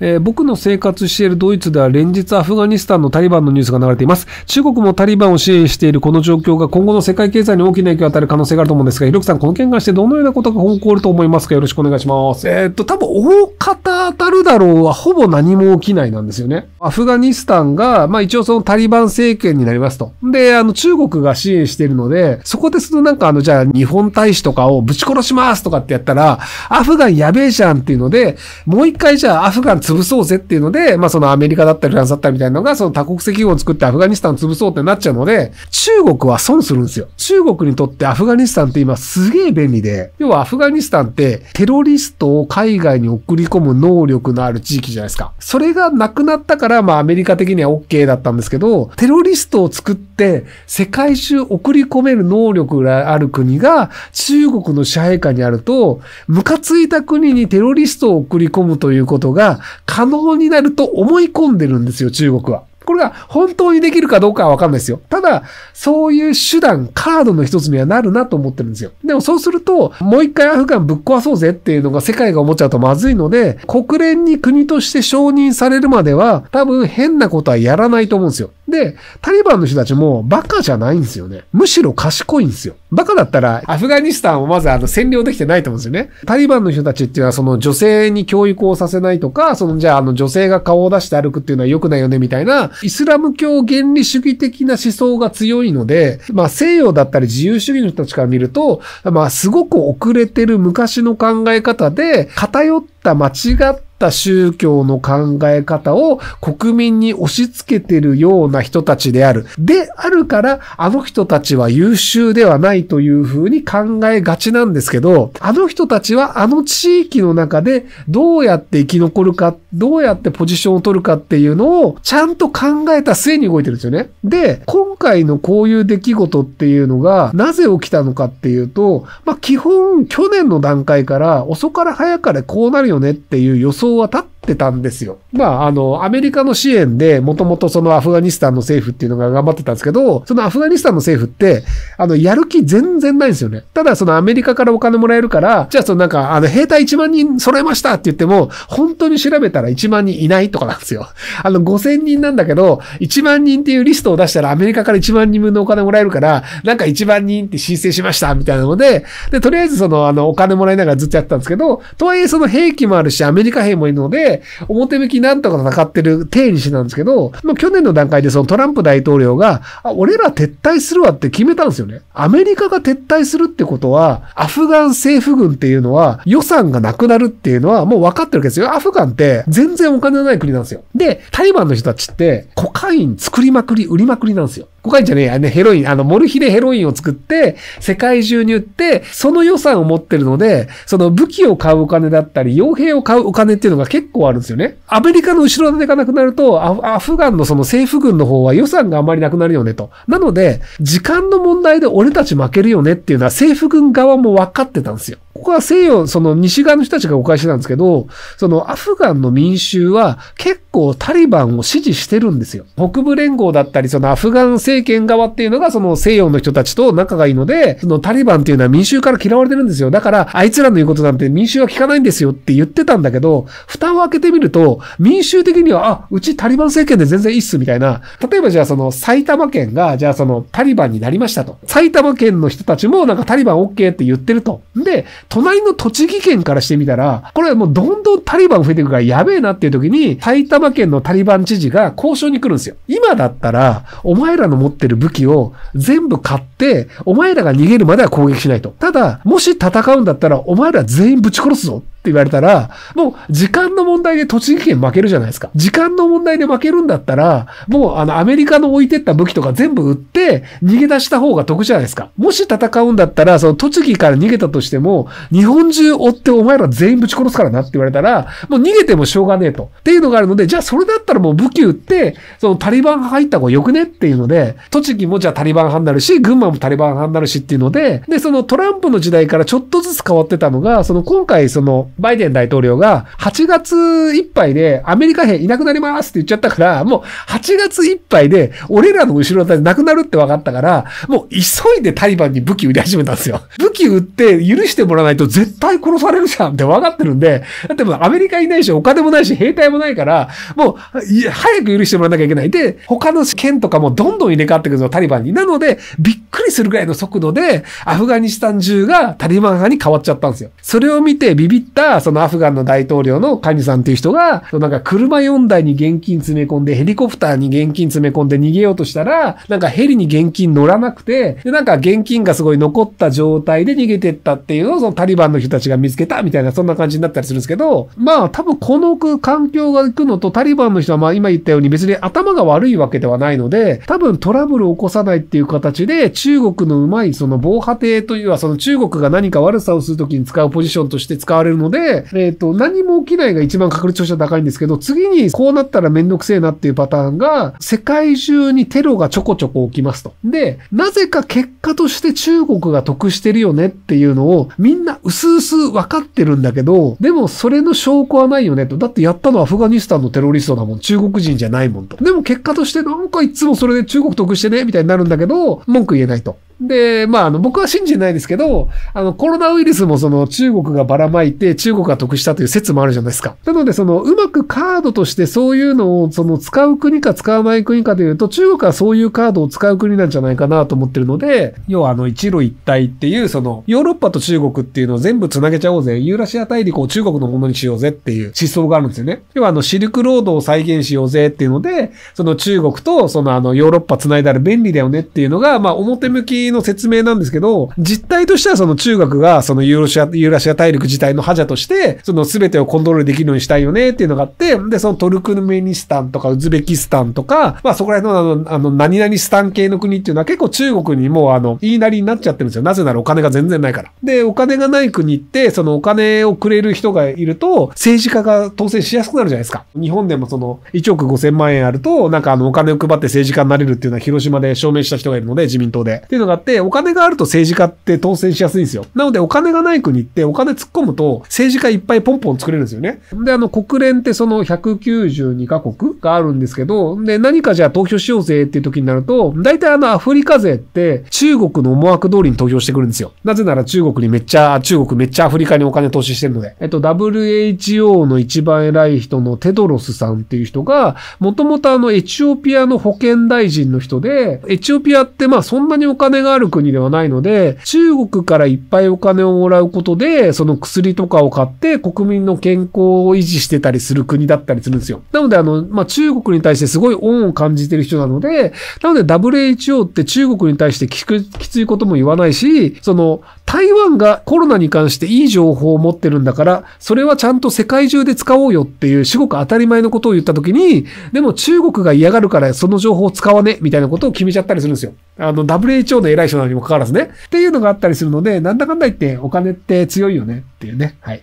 えー、僕の生活しているドイツでは連日アフガニスタンのタリバンのニュースが流れています。中国もタリバンを支援しているこの状況が今後の世界経済に大きな影響を与える可能性があると思うんですが、ひろきさん、この件がしてどのようなことが起こると思いますかよろしくお願いします。えー、っと、多分、大方当たるだろうはほぼ何も起きないなんですよね。アフガニスタンが、まあ一応そのタリバン政権になりますと。で、あの中国が支援しているので、そこでそのなんかあの、じゃあ日本大使とかをぶち殺しますとかってやったら、アフガンやべえじゃんっていうので、もう一回じゃあアフガン潰そうぜっていうので、まあそのアメリカだったりフランスだったりみたいなのが、その多国籍を作ってアフガニスタンを潰そうってなっちゃうので、中国は損するんですよ。中国にとってアフガニスタンって今すげえ便利で、要はアフガニスタンってテロリストを海外に送り込む能力のある地域じゃないですか。それがなくなったから、まあアメリカ的には OK だったんですけど、テロリストを作って世界中送り込める能力がある国が中国の支配下にあると、ムカついた国にテロリストを送り込むということが可能になると思い込んでるんですよ、中国は。これが本当にできるかどうかはわかんないですよ。ただ、そういう手段、カードの一つにはなるなと思ってるんですよ。でもそうすると、もう一回アフガンぶっ壊そうぜっていうのが世界が思っちゃうとまずいので、国連に国として承認されるまでは、多分変なことはやらないと思うんですよ。で、タリバンの人たちもバカじゃないんですよね。むしろ賢いんですよ。バカだったら、アフガニスタンをまずあの占領できてないと思うんですよね。タリバンの人たちっていうのはその女性に教育をさせないとか、そのじゃああの女性が顔を出して歩くっていうのは良くないよねみたいな、イスラム教原理主義的な思想が強いので、まあ西洋だったり自由主義の人たちから見ると、まあすごく遅れてる昔の考え方で偏った間違ったった宗教の考え方を国民に押し付けてるような人たちである。であるから、あの人たちは優秀ではないというふうに考えがちなんですけど、あの人たちはあの地域の中でどうやって生き残るか、どうやってポジションを取るかっていうのをちゃんと考えた末に動いてるんですよね。で、今回のこういう出来事っていうのがなぜ起きたのかっていうと、まあ基本去年の段階から遅から早かれこうなるよねっていう予想状は立っってたんですよ。まあ、あの、アメリカの支援で、もともとそのアフガニスタンの政府っていうのが頑張ってたんですけど、そのアフガニスタンの政府って、あの、やる気全然ないんですよね。ただ、そのアメリカからお金もらえるから、じゃあ、そのなんか、あの、兵隊1万人揃えましたって言っても、本当に調べたら1万人いないとかなんですよ。あの、5000人なんだけど、1万人っていうリストを出したらアメリカから1万人分のお金もらえるから、なんか1万人って申請しましたみたいなので、で、とりあえずその、あの、お金もらいながらずっとやってたんですけど、とはいえその兵器もあるし、アメリカ兵もいるので、表向きなんとか戦ってる定理なんですけど、まあ、去年の段階でそのトランプ大統領が、あ、俺ら撤退するわって決めたんですよね。アメリカが撤退するってことは、アフガン政府軍っていうのは予算がなくなるっていうのはもう分かってるわけですよ。アフガンって全然お金のない国なんですよ。で、タリバンの人たちってコカイン作りまくり、売りまくりなんですよ。コカインじゃねえや、ね、ヘロイン、あの、モルヒでヘロインを作って、世界中に売って、その予算を持ってるので、その武器を買うお金だったり、傭兵を買うお金っていうのが結構あるんですよね。アメリカの後ろ盾がなくなるとア、アフガンのその政府軍の方は予算があまりなくなるよねと。なので、時間の問題で俺たち負けるよねっていうのは政府軍側も分かってたんですよ。ここは西洋、その西側の人たちが誤解してたんですけど、そのアフガンの民衆は結構構タリバンを支持してるんですよ。北部連合だったり、そのアフガン政権側っていうのがその西洋の人たちと仲がいいので、そのタリバンっていうのは民衆から嫌われてるんですよ。だから、あいつらの言うことなんて民衆は聞かないんですよって言ってたんだけど、蓋を開けてみると、民衆的には、あ、うちタリバン政権で全然いいっすみたいな。例えばじゃあその埼玉県が、じゃあそのタリバンになりましたと。埼玉県の人たちもなんかタリバン OK って言ってると。で、隣の栃木県からしてみたら、これはもうどんどんタリバン増えていくからやべえなっていう時に、埼玉玉県のタリバン知事が交渉に来るんですよ。今だったら、お前らの持ってる武器を全部買って、お前らが逃げるまでは攻撃しないと。ただ、もし戦うんだったら、お前ら全員ぶち殺すぞって言われたら、もう時間の問題で栃木県負けるじゃないですか。時間の問題で負けるんだったら、もうあのアメリカの置いてった武器とか全部売って逃げ出した方が得じゃないですか。もし戦うんだったら、その栃木から逃げたとしても、日本中追ってお前ら全員ぶち殺すからなって言われたら、もう逃げてもしょうがねえと。っていうのがあるので、じゃあそれだったらもう武器売って、そのタリバン入った方がよくねっていうので、栃木もじゃあタリバン派になるし、群馬もタリバン派になるしっていうので、で、そのトランプの時代からちょっとずつ変わってたのが、その今回そのバイデン大統領が、8月いっぱいでアメリカ兵いなくなりますって言っちゃったから、もう8月いっぱいで、俺らの後ろでなくなるって分かったから、もう急いでタリバンに武器売り始めたんですよ。武器売って許してもらわないと絶対殺されるじゃんって分かってるんで、だってもうアメリカいないし、お金もないし、兵隊もないから、もう、早く許してもらわなきゃいけない。で、他の県とかもどんどん入れ替わってくるぞ、タリバンに。なので、びっくりするぐらいの速度で、アフガニスタン中がタリバン派に変わっちゃったんですよ。それを見てビビった、そのアフガンの大統領のカニさんという人が、なんか車4台に現金詰め込んで、ヘリコプターに現金詰め込んで逃げようとしたら、なんかヘリに現金乗らなくて、で、なんか現金がすごい残った状態で逃げてったっていうのを、そのタリバンの人たちが見つけたみたいな、そんな感じになったりするんですけど、まあ多分この環境が行くのと、タリバンの人はまあ今言ったように別に頭が悪いわけではないので、多分トラブルを起こさないっていう形で、中国のうまいその防波堤というは、その中国が何か悪さをするときに使うポジションとして使われるのので、えっ、ー、と、何も起きないが一番確率としては高いんですけど、次にこうなったらめんどくせえなっていうパターンが、世界中にテロがちょこちょこ起きますと。で、なぜか結果として中国が得してるよねっていうのを、みんな薄々分かってるんだけど、でもそれの証拠はないよねと。だってやったのはアフガニスタンのテロリストだもん。中国人じゃないもんと。でも結果としてなんかいつもそれで中国得してねみたいになるんだけど、文句言えないと。で、まあ、あの、僕は信じないですけど、あの、コロナウイルスもその中国がばらまいて、中国が得したという説もあるじゃないですか。なので、その、うまくカードとしてそういうのを、その、使う国か使わない国かというと、中国はそういうカードを使う国なんじゃないかなと思ってるので、要はあの、一路一体っていう、その、ヨーロッパと中国っていうのを全部繋げちゃおうぜ。ユーラシア大陸を中国のものにしようぜっていう思想があるんですよね。要はあの、シルクロードを再現しようぜっていうので、その中国と、そのあの、ヨーロッパ繋いだら便利だよねっていうのが、まあ、表向きの説明なんですけど、実態としてはその中学がそのユーラシア、ユーラシア大陸自体の覇者として、その全てをコントロールできるようにしたいよねっていうのがあって、で、そのトルクメニスタンとかウズベキスタンとか、まあそこら辺のあの、あの、何々スタン系の国っていうのは結構中国にもうあの、言いなりになっちゃってるんですよ。なぜならお金が全然ないから。で、お金がない国って、そのお金をくれる人がいると、政治家が当選しやすくなるじゃないですか。日本でもその、1億5000万円あると、なんかあの、お金を配って政治家になれるっていうのは広島で証明した人がいるので、自民党で。っていうのがって、お金があると政治家って当選しやすいんですよ。なので、お金がない国って、お金突っ込むと、政治家いっぱいポンポン作れるんですよね。で、あの、国連ってその192カ国があるんですけど、で、何かじゃあ投票しようぜっていう時になると、大体あの、アフリカ勢って、中国の思惑通りに投票してくるんですよ。なぜなら中国にめっちゃ、中国めっちゃアフリカにお金投資してるので。えっと、WHO の一番偉い人のテドロスさんっていう人が、もともとあの、エチオピアの保健大臣の人で、エチオピアってまあ、そんなにお金ががある国ではないので、中国からいっぱいお金をもらうことで、その薬とかを買って国民の健康を維持してたりする国だったりするんですよ。なので、あの、まあ、中国に対してすごい恩を感じてる人なので、なので WHO って中国に対してきついことも言わないし、その、台湾がコロナに関していい情報を持ってるんだから、それはちゃんと世界中で使おうよっていう、至極当たり前のことを言ったときに、でも中国が嫌がるからその情報を使わね、みたいなことを決めちゃったりするんですよ。あの、WHO の偉い人なのにもかかわらずね。っていうのがあったりするので、なんだかんだ言ってお金って強いよねっていうね。はい。